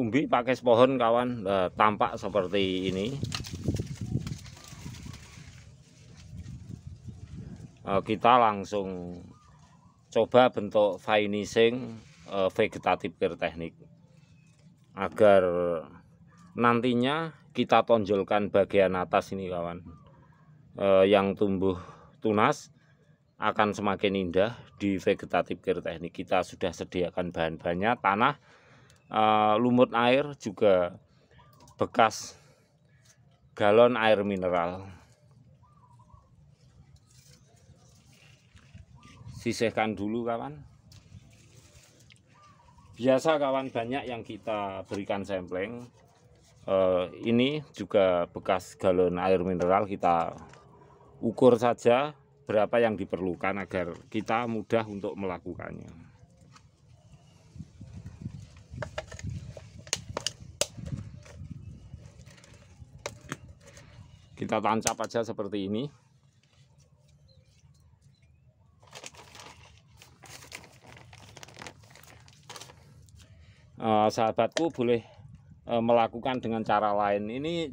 umbi pakai pohon kawan nah, tampak seperti ini nah, kita langsung coba bentuk finishing eh, vegetatif care teknik agar nantinya kita tonjolkan bagian atas ini kawan eh, yang tumbuh tunas akan semakin indah di vegetatif care teknik kita sudah sediakan bahan-bahannya tanah Eh, lumut air juga bekas galon air mineral sisihkan dulu kawan biasa kawan banyak yang kita berikan sampling eh, ini juga bekas galon air mineral kita ukur saja berapa yang diperlukan agar kita mudah untuk melakukannya kita tancap aja seperti ini eh, sahabatku boleh eh, melakukan dengan cara lain ini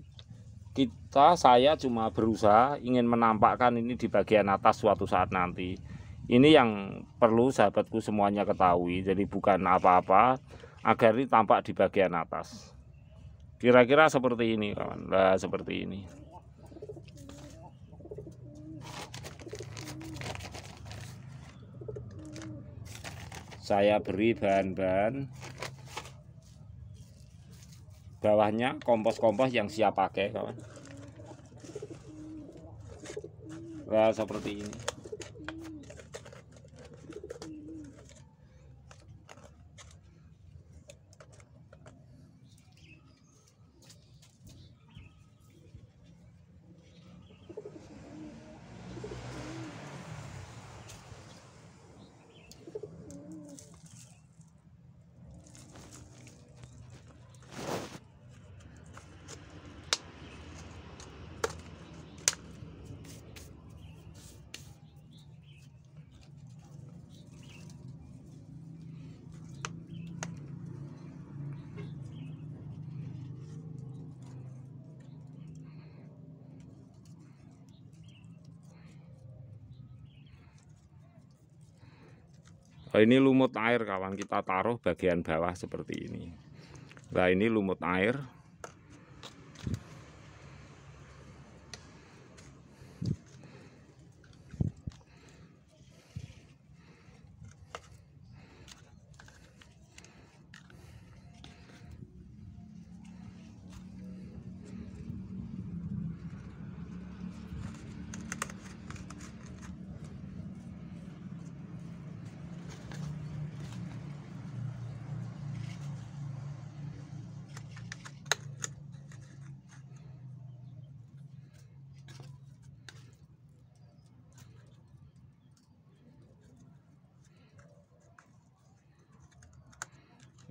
kita saya cuma berusaha ingin menampakkan ini di bagian atas suatu saat nanti ini yang perlu sahabatku semuanya ketahui jadi bukan apa-apa agar ini tampak di bagian atas kira-kira seperti ini kawan nah, seperti ini saya beri bahan-bahan bawahnya kompos-kompos yang siap pakai kawan nah, seperti ini Nah, ini lumut air kawan kita taruh bagian bawah seperti ini. Nah ini lumut air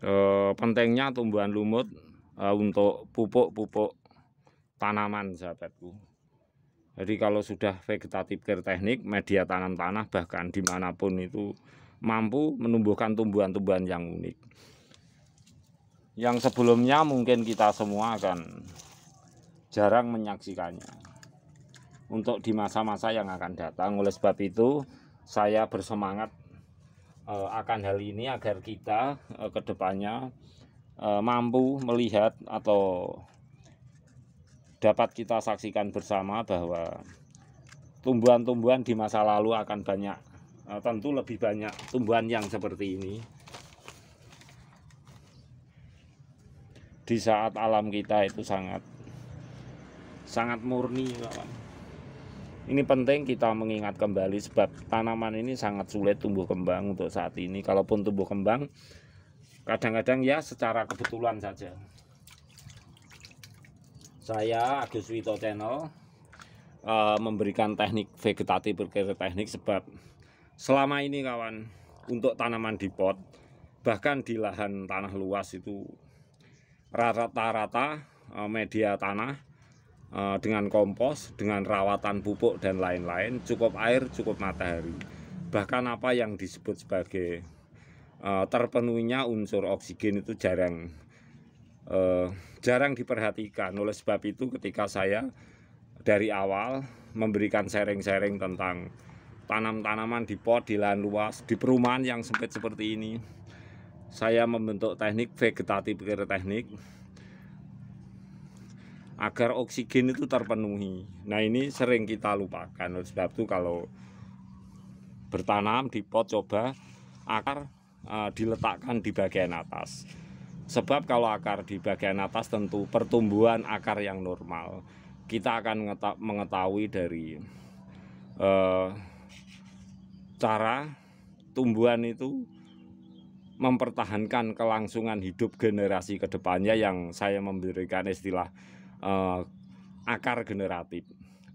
e, pentingnya tumbuhan lumut e, untuk pupuk-pupuk tanaman sahabatku jadi kalau sudah vegetatif care teknik media tanam tanah bahkan dimanapun itu mampu menumbuhkan tumbuhan-tumbuhan yang unik yang sebelumnya mungkin kita semua akan jarang menyaksikannya untuk di masa-masa yang akan datang. Oleh sebab itu, saya bersemangat Eh, akan hal ini agar kita eh, kedepannya eh, mampu melihat atau dapat kita saksikan bersama bahwa tumbuhan-tumbuhan di masa lalu akan banyak tentu lebih banyak tumbuhan yang seperti ini di saat alam kita itu sangat sangat murni kawan. Ini penting kita mengingat kembali sebab tanaman ini sangat sulit tumbuh kembang untuk saat ini. Kalaupun tumbuh kembang, kadang-kadang ya secara kebetulan saja. Saya Agus Wito Channel uh, memberikan teknik vegetatif berkira teknik sebab selama ini kawan untuk tanaman di pot bahkan di lahan tanah luas itu rata-rata eh, media tanah Eh, dengan kompos, dengan rawatan pupuk dan lain-lain, cukup air, cukup matahari. Bahkan apa yang disebut sebagai uh, terpenuhinya unsur oksigen itu jarang eh, jarang diperhatikan. Oleh sebab itu ketika saya dari awal memberikan sharing-sharing tentang tanam-tanaman di pot, di lahan luas, di perumahan yang sempit seperti ini, saya membentuk teknik vegetatif, care teknik agar oksigen itu terpenuhi. Nah ini sering kita lupakan. Oleh sebab itu kalau bertanam di pot coba akar e, diletakkan di bagian atas. Sebab kalau akar di bagian atas tentu pertumbuhan akar yang normal. Kita akan mengetahui dari e, cara tumbuhan itu mempertahankan kelangsungan hidup generasi kedepannya yang saya memberikan istilah uh, akar generatif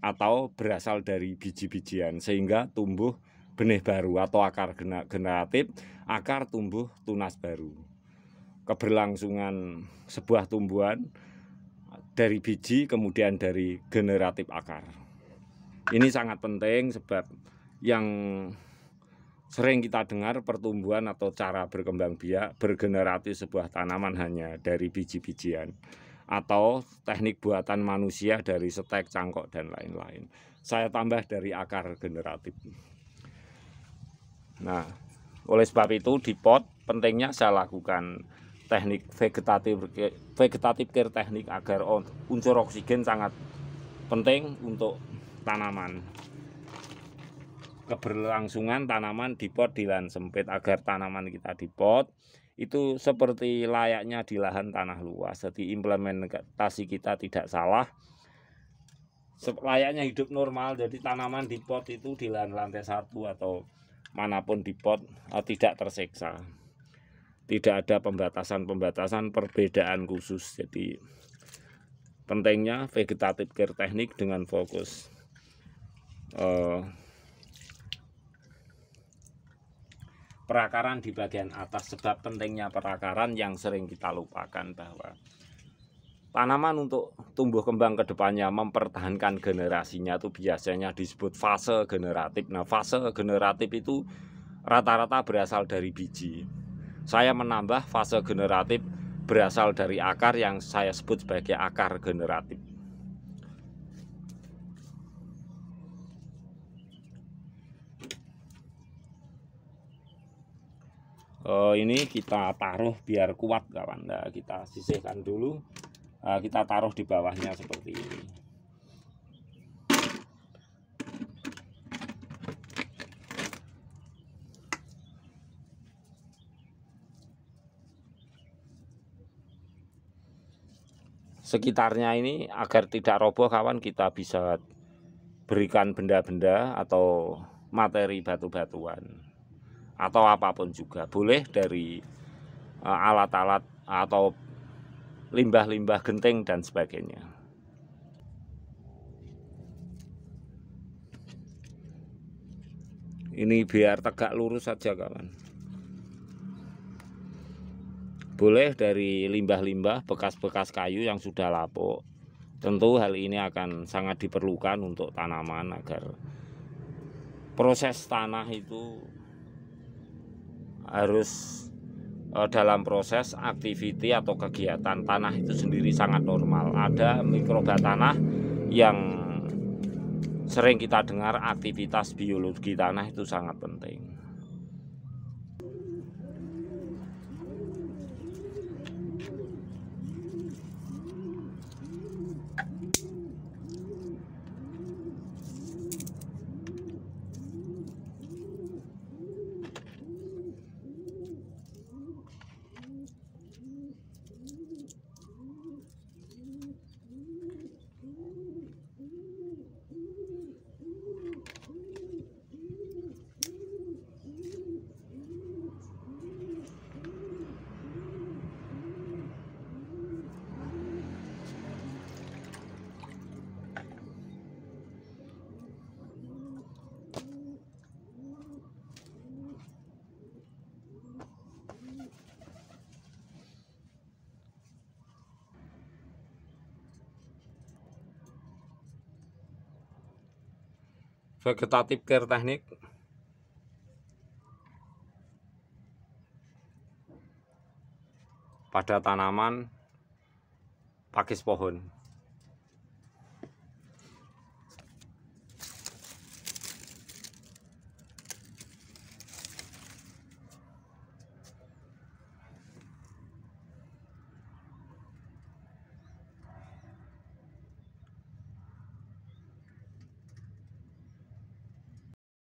atau berasal dari biji-bijian sehingga tumbuh benih baru atau akar generatif, akar tumbuh tunas baru. Keberlangsungan sebuah tumbuhan dari biji kemudian dari generatif akar. Ini sangat penting sebab yang sering kita dengar pertumbuhan atau cara berkembang biak bergeneratif sebuah tanaman hanya dari biji-bijian atau teknik buatan manusia dari setek, cangkok, dan lain-lain. Saya tambah dari akar generatif. Nah, oleh sebab itu di pot pentingnya saya lakukan teknik vegetatif vegetatif care teknik agar unsur oksigen sangat penting untuk tanaman keberlangsungan tanaman di pot di lahan sempit agar tanaman kita di pot itu seperti layaknya di lahan tanah luas. Jadi implementasi kita tidak salah. Layaknya hidup normal. Jadi tanaman di pot itu di lahan lantai satu atau manapun di pot eh, tidak terseksa, Tidak ada pembatasan-pembatasan perbedaan khusus. Jadi pentingnya vegetative care teknik dengan fokus uh, perakaran di bagian atas sebab pentingnya perakaran yang sering kita lupakan bahwa tanaman untuk tumbuh kembang ke depannya mempertahankan generasinya itu biasanya disebut fase generatif. Nah, fase generatif itu rata-rata berasal dari biji. Saya menambah fase generatif berasal dari akar yang saya sebut sebagai akar generatif. uh, ini kita taruh biar kuat kawan nah, kita sisihkan dulu uh, kita taruh di bawahnya seperti ini sekitarnya ini agar tidak roboh kawan kita bisa berikan benda-benda atau materi batu-batuan atau apapun juga boleh dari eh, alat-alat atau limbah-limbah genting dan sebagainya. Ini biar tegak lurus saja kawan. Boleh dari limbah-limbah bekas-bekas kayu yang sudah lapuk. Tentu hal ini akan sangat diperlukan untuk tanaman agar proses tanah itu harus e, dalam proses aktiviti atau kegiatan tanah itu sendiri sangat normal. Ada mikroba tanah yang sering kita dengar aktivitas biologi tanah itu sangat penting. vegetatif care teknik pada tanaman pakis pohon